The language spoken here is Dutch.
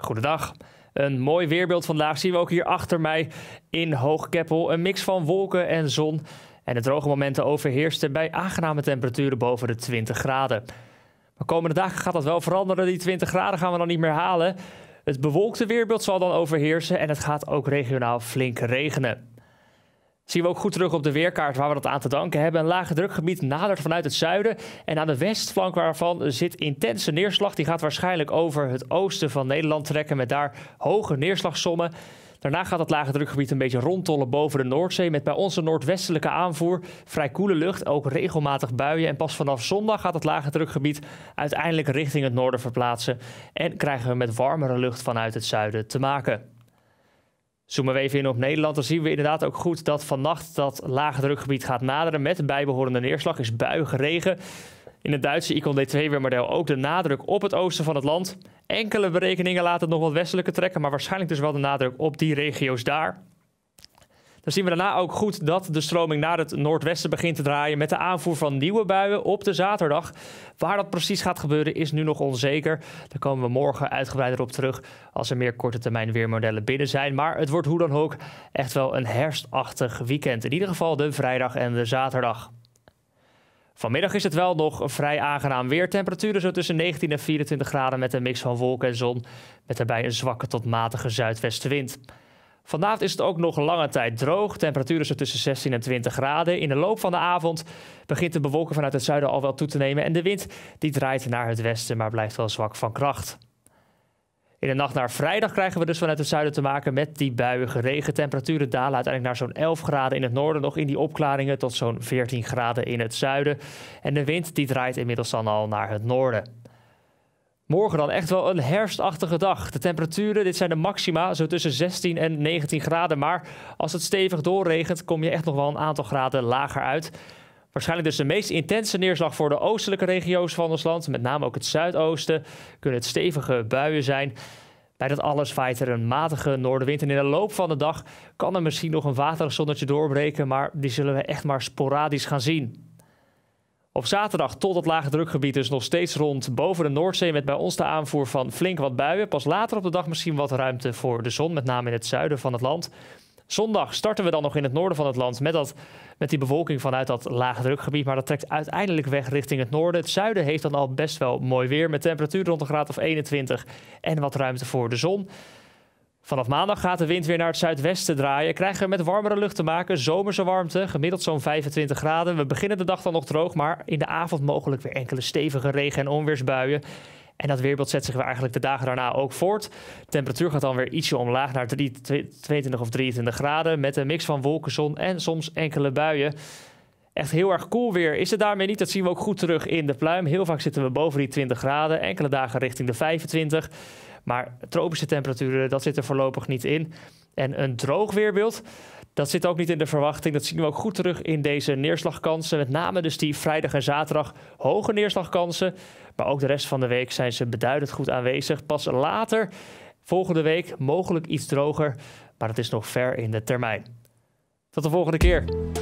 Goedendag. Een mooi weerbeeld vandaag zien we ook hier achter mij in Hoogkeppel. Een mix van wolken en zon. En de droge momenten overheersen bij aangename temperaturen boven de 20 graden. Maar komende dagen gaat dat wel veranderen. Die 20 graden gaan we dan niet meer halen. Het bewolkte weerbeeld zal dan overheersen en het gaat ook regionaal flink regenen. Zien we ook goed terug op de weerkaart waar we dat aan te danken hebben. Een lage drukgebied nadert vanuit het zuiden. En aan de westflank waarvan zit intense neerslag. Die gaat waarschijnlijk over het oosten van Nederland trekken met daar hoge neerslagsommen. Daarna gaat het lage drukgebied een beetje rondtollen boven de Noordzee met bij onze noordwestelijke aanvoer vrij koele lucht, ook regelmatig buien. En pas vanaf zondag gaat het lage drukgebied uiteindelijk richting het noorden verplaatsen en krijgen we met warmere lucht vanuit het zuiden te maken. Zoomen we even in op Nederland, dan zien we inderdaad ook goed dat vannacht dat lage drukgebied gaat naderen met bijbehorende neerslag, is buige regen. In het Duitse Icon D2-weermodel ook de nadruk op het oosten van het land. Enkele berekeningen laten het nog wat westelijke trekken, maar waarschijnlijk dus wel de nadruk op die regio's daar. Dan zien we daarna ook goed dat de stroming naar het noordwesten begint te draaien met de aanvoer van nieuwe buien op de zaterdag. Waar dat precies gaat gebeuren is nu nog onzeker. Daar komen we morgen uitgebreider op terug als er meer korte termijn weermodellen binnen zijn. Maar het wordt hoe dan ook echt wel een herfstachtig weekend. In ieder geval de vrijdag en de zaterdag. Vanmiddag is het wel nog vrij aangenaam weer. Temperaturen zo tussen 19 en 24 graden met een mix van wolken en zon. Met daarbij een zwakke tot matige zuidwestenwind. Vanavond is het ook nog lange tijd droog. Temperaturen zijn tussen 16 en 20 graden. In de loop van de avond begint de bewolking vanuit het zuiden al wel toe te nemen. En de wind die draait naar het westen, maar blijft wel zwak van kracht. In de nacht naar vrijdag krijgen we dus vanuit het zuiden te maken met die buiige regen. Temperaturen dalen uiteindelijk naar zo'n 11 graden in het noorden, nog in die opklaringen tot zo'n 14 graden in het zuiden. En de wind die draait inmiddels dan al naar het noorden. Morgen dan echt wel een herfstachtige dag. De temperaturen, dit zijn de maxima, zo tussen 16 en 19 graden. Maar als het stevig doorregent, kom je echt nog wel een aantal graden lager uit. Waarschijnlijk dus de meest intense neerslag voor de oostelijke regio's van ons land. Met name ook het zuidoosten kunnen het stevige buien zijn. Bij dat alles waait er een matige noordenwind. En in de loop van de dag kan er misschien nog een waterig zonnetje doorbreken. Maar die zullen we echt maar sporadisch gaan zien. Op zaterdag tot het lage drukgebied dus nog steeds rond boven de Noordzee met bij ons de aanvoer van flink wat buien. Pas later op de dag misschien wat ruimte voor de zon, met name in het zuiden van het land. Zondag starten we dan nog in het noorden van het land met, dat, met die bewolking vanuit dat lage drukgebied. Maar dat trekt uiteindelijk weg richting het noorden. Het zuiden heeft dan al best wel mooi weer met temperatuur rond een graad of 21 en wat ruimte voor de zon. Vanaf maandag gaat de wind weer naar het zuidwesten draaien. Krijgen we met warmere lucht te maken. Zomerse warmte, gemiddeld zo'n 25 graden. We beginnen de dag dan nog droog, maar in de avond mogelijk weer enkele stevige regen- en onweersbuien. En dat weerbeeld zet zich weer eigenlijk de dagen daarna ook voort. De temperatuur gaat dan weer ietsje omlaag naar 22 of 23 graden. Met een mix van wolken, zon en soms enkele buien. Echt heel erg cool weer is het daarmee niet. Dat zien we ook goed terug in de pluim. Heel vaak zitten we boven die 20 graden. Enkele dagen richting de 25. Maar tropische temperaturen, dat zit er voorlopig niet in. En een droog weerbeeld, dat zit ook niet in de verwachting. Dat zien we ook goed terug in deze neerslagkansen. Met name dus die vrijdag en zaterdag hoge neerslagkansen. Maar ook de rest van de week zijn ze beduidend goed aanwezig. Pas later, volgende week, mogelijk iets droger. Maar dat is nog ver in de termijn. Tot de volgende keer.